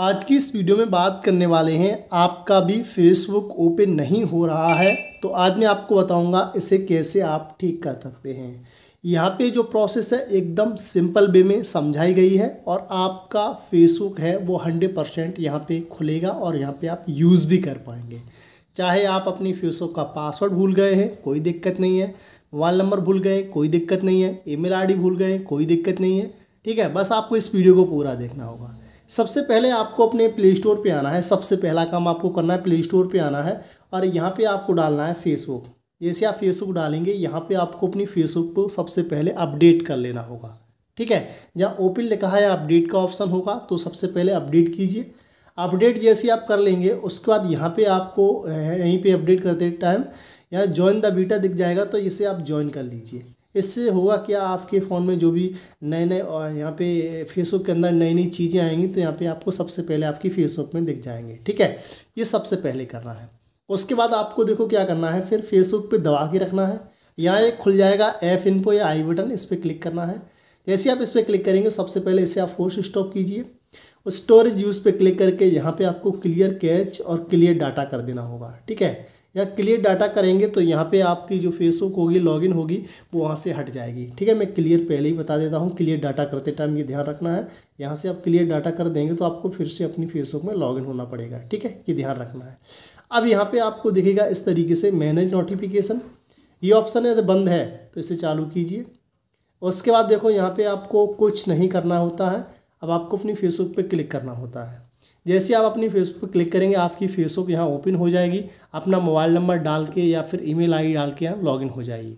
आज की इस वीडियो में बात करने वाले हैं आपका भी फेसबुक ओपन नहीं हो रहा है तो आज मैं आपको बताऊंगा इसे कैसे आप ठीक कर सकते हैं यहाँ पे जो प्रोसेस है एकदम सिंपल वे में समझाई गई है और आपका फेसबुक है वो हंड्रेड परसेंट यहाँ पर खुलेगा और यहाँ पर आप यूज़ भी कर पाएंगे चाहे आप अपनी फेसबुक का पासवर्ड भूल गए हैं कोई दिक्कत नहीं है मोबाइल नंबर भूल गए कोई दिक्कत नहीं है ईमेल आईडी भूल गए कोई दिक्कत नहीं है ठीक है बस आपको इस वीडियो को पूरा देखना होगा सबसे पहले आपको अपने प्ले स्टोर पर आना है सबसे पहला काम आपको करना है प्ले स्टोर पर आना है और यहाँ पर आपको डालना है फेसबुक जैसे आप फेसबुक डालेंगे यहाँ पे आपको अपनी फेसबुक को सबसे पहले अपडेट कर लेना होगा ठीक है जहाँ ओपन लिखा है अपडेट का ऑप्शन होगा तो सबसे पहले अपडेट कीजिए अपडेट जैसे आप कर लेंगे उसके बाद यहाँ पे आपको यहीं पे अपडेट करते टाइम यहाँ ज्वाइन द बीटा दिख जाएगा तो इसे आप ज्वाइन कर लीजिए इससे होगा क्या आपके फ़ोन में जो भी नए नए और यहाँ पे फेसबुक के अंदर नई नई चीज़ें आएंगी तो यहाँ पे आपको सबसे पहले आपकी फेसबुक में दिख जाएंगे ठीक है ये सबसे पहले करना है उसके बाद आपको देखो क्या करना है फिर फेसबुक पे दबा के रखना है यहाँ एक खुल जाएगा एफ इनपो या आई बटन इस पर क्लिक करना है जैसे आप इस पर क्लिक करेंगे सबसे पहले इसे आप फोर्स स्टॉप कीजिए और स्टोरेज यूज़ पे क्लिक करके यहाँ पे आपको क्लियर कैच और क्लियर डाटा कर देना होगा ठीक है या क्लियर डाटा करेंगे तो यहाँ पे आपकी जो फेसबुक होगी लॉगिन होगी वो वहाँ से हट जाएगी ठीक है मैं क्लियर पहले ही बता देता हूँ क्लियर डाटा करते टाइम ये ध्यान रखना है यहाँ से आप क्लियर डाटा कर देंगे तो आपको फिर से अपनी फेसबुक में लॉगिन होना पड़ेगा ठीक है ये ध्यान रखना है अब यहाँ पर आपको दिखेगा इस तरीके से मैनेज नोटिफिकेशन ये ऑप्शन है बंद है तो इसे चालू कीजिए उसके बाद देखो यहाँ पर आपको कुछ नहीं करना होता है अब आपको अपनी फेसबुक पर क्लिक करना होता है जैसे आप अपनी फेसबुक पर क्लिक करेंगे आपकी फेसबुक यहाँ ओपन हो जाएगी अपना मोबाइल नंबर डाल के या फिर ईमेल आईडी डाल के यहाँ लॉगिन हो जाइए